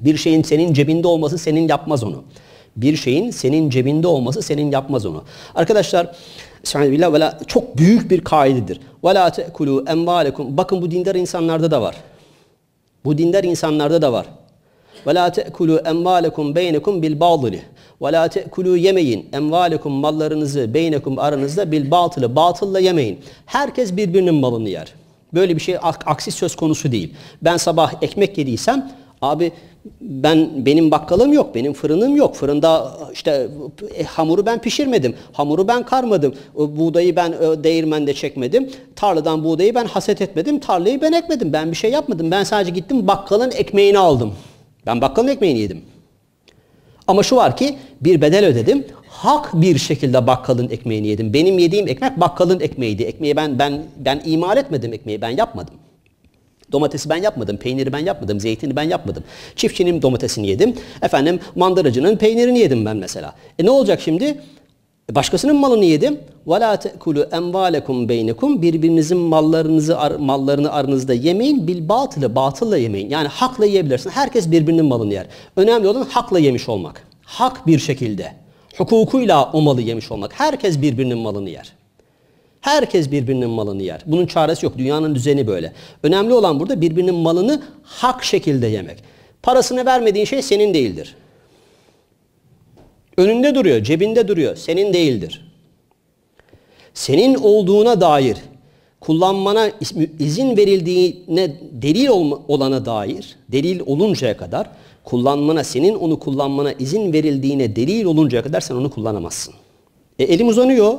Bir şeyin senin cebinde olması senin yapmaz onu. Bir şeyin senin cebinde olması senin yapmaz onu. Arkadaşlar Bismillah ve çok büyük bir kaidedir. Ve la te'kulu Bakın bu dindar insanlarda da var. Bu dindar insanlarda da var. Ve la te'kulu envalekum beynekum bil badili. Ve la te'kulu yemeyin. Emvalekum mallarınızı beynekum aranızda bil batılı. Batılla yemeyin. Herkes birbirinin malını yer. Böyle bir şey aksi söz konusu değil. Ben sabah ekmek yediysem abi ben benim bakkalım yok, benim fırınım yok. Fırında işte e, hamuru ben pişirmedim, hamuru ben karmadım, e, buğdayı ben e, değirmende çekmedim, tarladan buğdayı ben haset etmedim, tarlayı ben ekmedim, ben bir şey yapmadım. Ben sadece gittim bakkalın ekmeğini aldım. Ben bakkalın ekmeğini yedim. Ama şu var ki bir bedel ödedim. Hak bir şekilde bakkalın ekmeğini yedim. Benim yediğim ekmek bakkalın ekmeğiydi. Ekmeği ben ben ben imal etmedim ekmeği ben yapmadım. Domatesi ben yapmadım, peyniri ben yapmadım, zeytini ben yapmadım. Çiftçinin domatesini yedim. Efendim mandıracının peynirini yedim ben mesela. E ne olacak şimdi? E başkasının malını yedim. وَلَا تَأْكُلُوا اَمْوَالَكُمْ بَيْنَكُمْ Birbirinizin mallarınızı, ar mallarını aranızda yemeyin. Bil batılı, batılla yemeyin. Yani hakla yiyebilirsin. Herkes birbirinin malını yer. Önemli olan hakla yemiş olmak hak bir şekilde hukukuyla o malı yemiş olmak. Herkes birbirinin malını yer. Herkes birbirinin malını yer. Bunun çaresi yok. Dünyanın düzeni böyle. Önemli olan burada birbirinin malını hak şekilde yemek. Parasını vermediğin şey senin değildir. Önünde duruyor, cebinde duruyor. Senin değildir. Senin olduğuna dair kullanmana izin verildiğine delil olana dair, delil oluncaya kadar kullanmana, senin onu kullanmana izin verildiğine delil oluncaya kadar sen onu kullanamazsın. E elim uzanıyor.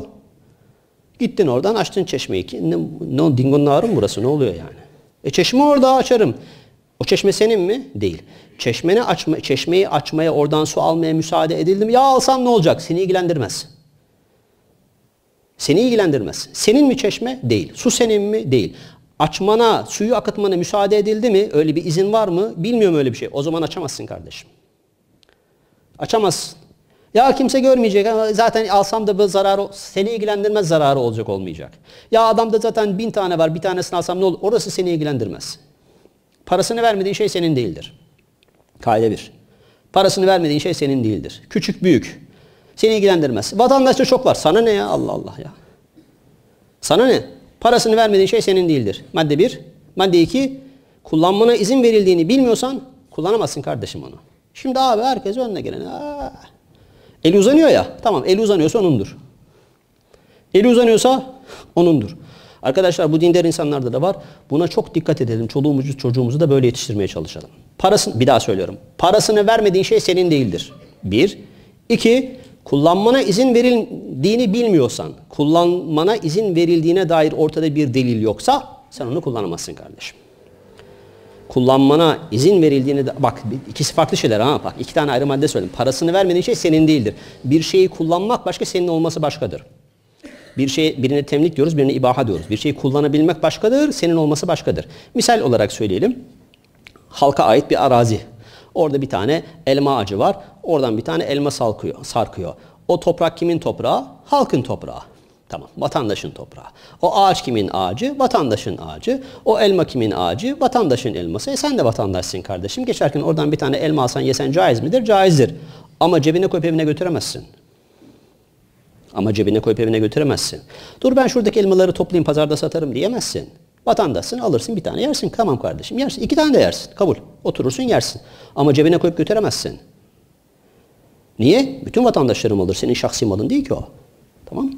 Gittin oradan açtın çeşmeyi ki. Ne, ne dingon narım burası ne oluyor yani? E çeşme orada açarım. O çeşme senin mi? Değil. Çeşmeni açma, çeşmeyi açmaya oradan su almaya müsaade edildi mi? Ya alsam ne olacak? Seni ilgilendirmez. Seni ilgilendirmez. Senin mi çeşme? Değil. Su senin mi? Değil açmana, suyu akıtmana müsaade edildi mi? Öyle bir izin var mı? Bilmiyorum öyle bir şey. O zaman açamazsın kardeşim. Açamazsın. Ya kimse görmeyecek ama zaten alsam da bu zararı seni ilgilendirmez zararı olacak olmayacak. Ya adamda zaten bin tane var bir tanesini alsam ne olur? Orası seni ilgilendirmez. Parasını vermediğin şey senin değildir. Kaide bir. Parasını vermediğin şey senin değildir. Küçük büyük. Seni ilgilendirmez. Vatandaşta çok var. Sana ne ya Allah Allah ya. Sana ne? Parasını vermediğin şey senin değildir. Madde bir. Madde iki. Kullanmana izin verildiğini bilmiyorsan kullanamazsın kardeşim onu. Şimdi abi herkes önüne gelene. el uzanıyor ya. Tamam el uzanıyorsa onundur. El uzanıyorsa onundur. Arkadaşlar bu dindar insanlarda da var. Buna çok dikkat edelim. Çoluğumuzu çocuğumuzu da böyle yetiştirmeye çalışalım. Parasını, bir daha söylüyorum. Parasını vermediğin şey senin değildir. Bir. İki kullanmana izin verildiğini bilmiyorsan, kullanmana izin verildiğine dair ortada bir delil yoksa sen onu kullanamazsın kardeşim. Kullanmana izin verildiğini de, bak ikisi farklı şeyler ha bak iki tane ayrı madde söyledim. Parasını vermediğin şey senin değildir. Bir şeyi kullanmak başka senin olması başkadır. Bir şey birine temlik diyoruz, birine ibaha diyoruz. Bir şeyi kullanabilmek başkadır, senin olması başkadır. Misal olarak söyleyelim. Halka ait bir arazi. Orada bir tane elma ağacı var. Oradan bir tane elma salkıyor, sarkıyor. O toprak kimin toprağı? Halkın toprağı. Tamam, vatandaşın toprağı. O ağaç kimin ağacı? Vatandaşın ağacı. O elma kimin ağacı? Vatandaşın elması. E sen de vatandaşsın kardeşim. Geçerken oradan bir tane elma alsan yesen caiz midir? Caizdir. Ama cebine koyup evine götüremezsin. Ama cebine koyup evine götüremezsin. Dur ben şuradaki elmaları toplayayım pazarda satarım diyemezsin. Vatandaşsın alırsın bir tane yersin. Tamam kardeşim yersin. İki tane de yersin. Kabul. Oturursun yersin. Ama cebine koyup götüremezsin. Niye? Bütün vatandaşların malıdır. Senin şahsi malın değil ki o. Tamam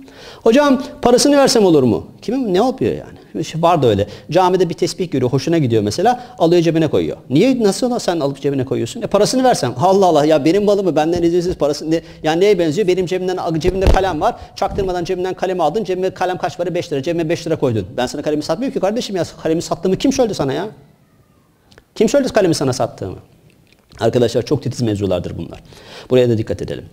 Hocam parasını versem olur mu? Kimin ne yapıyor yani? İşte var da öyle. Camide bir tesbih görüyor, hoşuna gidiyor mesela. Alıyor cebine koyuyor. Niye nasıl sen alıp cebine koyuyorsun? E parasını versem. Allah Allah ya benim malımı benden izinsiz parasını. yani neye benziyor? Benim cebimden cebimde kalem var. Çaktırmadan cebimden kalemi aldın. Cebime kalem kaç para? 5 lira. Cebime 5 lira koydun. Ben sana kalemi satmıyorum ki kardeşim ya. Kalemi sattığımı kim söyledi sana ya? Kim söyledi kalemi sana sattığımı? Arkadaşlar çok titiz mevzulardır bunlar. Buraya da dikkat edelim.